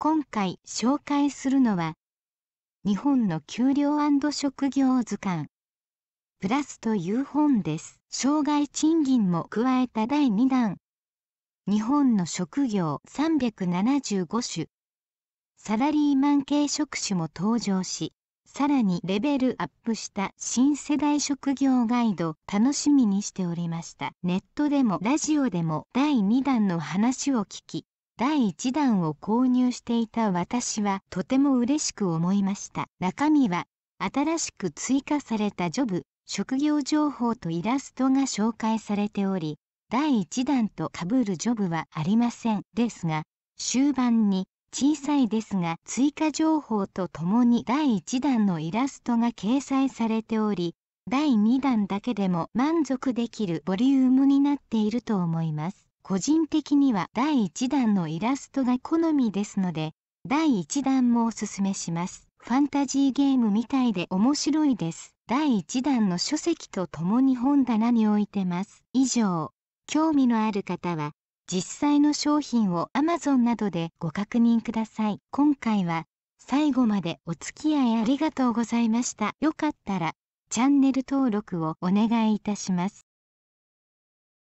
今回紹介するのは日本の給料職業図鑑プラスという本です障害賃金も加えた第2弾日本の職業375種サラリーマン系職種も登場しさらにレベルアップした新世代職業ガイド楽しみにしておりましたネットでもラジオでも第2弾の話を聞き第1弾を購入していた私はとても嬉しく思いました中身は新しく追加されたジョブ職業情報とイラストが紹介されており第1弾とかぶるジョブはありませんですが終盤に小さいですが追加情報とともに第1弾のイラストが掲載されており第2弾だけでも満足できるボリュームになっていると思います。個人的には第1弾のイラストが好みですので、第1弾もおすすめします。ファンタジーゲームみたいで面白いです。第1弾の書籍と共に本棚に置いてます。以上、興味のある方は、実際の商品を Amazon などでご確認ください。今回は最後までお付き合いありがとうございました。よかったらチャンネル登録をお願いいたします。